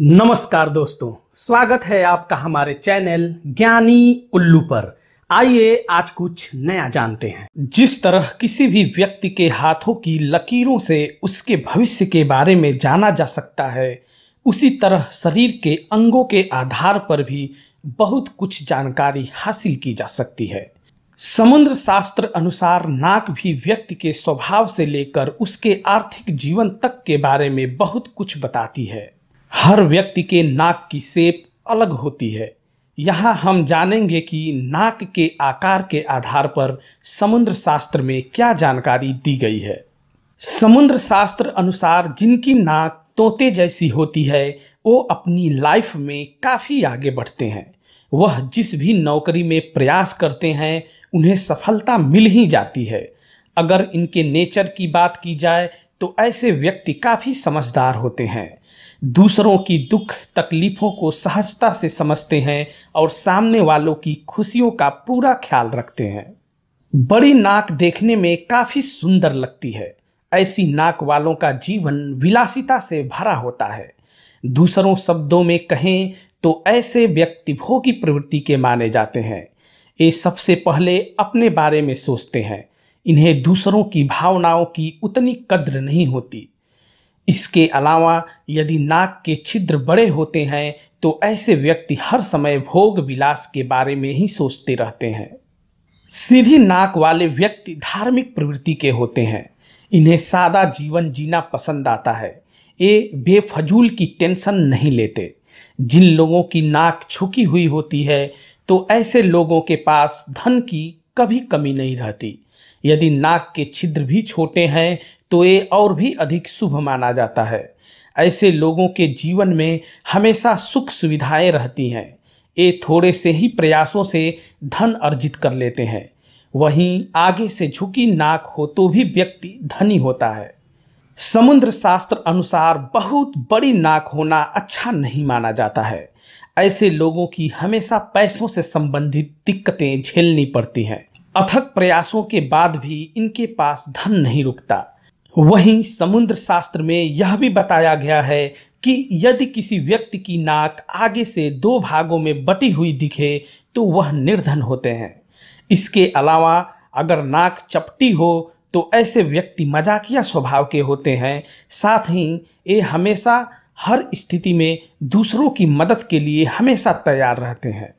नमस्कार दोस्तों स्वागत है आपका हमारे चैनल ज्ञानी उल्लू पर आइए आज कुछ नया जानते हैं जिस तरह किसी भी व्यक्ति के हाथों की लकीरों से उसके भविष्य के बारे में जाना जा सकता है उसी तरह शरीर के अंगों के आधार पर भी बहुत कुछ जानकारी हासिल की जा सकती है समुद्र शास्त्र अनुसार नाक भी व्यक्ति के स्वभाव से लेकर उसके आर्थिक जीवन तक के बारे में बहुत कुछ बताती है हर व्यक्ति के नाक की सेप अलग होती है यहाँ हम जानेंगे कि नाक के आकार के आधार पर समुद्र शास्त्र में क्या जानकारी दी गई है समुद्र शास्त्र अनुसार जिनकी नाक तोते जैसी होती है वो अपनी लाइफ में काफ़ी आगे बढ़ते हैं वह जिस भी नौकरी में प्रयास करते हैं उन्हें सफलता मिल ही जाती है अगर इनके नेचर की बात की जाए तो ऐसे व्यक्ति काफ़ी समझदार होते हैं दूसरों की दुख तकलीफ़ों को सहजता से समझते हैं और सामने वालों की खुशियों का पूरा ख्याल रखते हैं बड़ी नाक देखने में काफ़ी सुंदर लगती है ऐसी नाक वालों का जीवन विलासिता से भरा होता है दूसरों शब्दों में कहें तो ऐसे व्यक्ति भोगी प्रवृत्ति के माने जाते हैं ये सबसे पहले अपने बारे में सोचते हैं इन्हें दूसरों की भावनाओं की उतनी कद्र नहीं होती इसके अलावा यदि नाक के छिद्र बड़े होते हैं तो ऐसे व्यक्ति हर समय भोग विलास के बारे में ही सोचते रहते हैं सीधी नाक वाले व्यक्ति धार्मिक प्रवृत्ति के होते हैं इन्हें सादा जीवन जीना पसंद आता है ये बेफजूल की टेंशन नहीं लेते जिन लोगों की नाक छुकी हुई होती है तो ऐसे लोगों के पास धन की कभी कमी नहीं रहती यदि नाक के छिद्र भी छोटे हैं तो ये और भी अधिक शुभ माना जाता है ऐसे लोगों के जीवन में हमेशा सुख सुविधाएं रहती हैं ये थोड़े से ही प्रयासों से धन अर्जित कर लेते हैं वहीं आगे से झुकी नाक हो तो भी व्यक्ति धनी होता है समुद्र शास्त्र अनुसार बहुत बड़ी नाक होना अच्छा नहीं माना जाता है ऐसे लोगों की हमेशा पैसों से संबंधित दिक्कतें झेलनी पड़ती हैं अथक प्रयासों के बाद भी इनके पास धन नहीं रुकता वहीं समुद्र शास्त्र में यह भी बताया गया है कि यदि किसी व्यक्ति की नाक आगे से दो भागों में बटी हुई दिखे तो वह निर्धन होते हैं इसके अलावा अगर नाक चपटी हो तो ऐसे व्यक्ति मजाकिया स्वभाव के होते हैं साथ ही ये हमेशा हर स्थिति में दूसरों की मदद के लिए हमेशा तैयार रहते हैं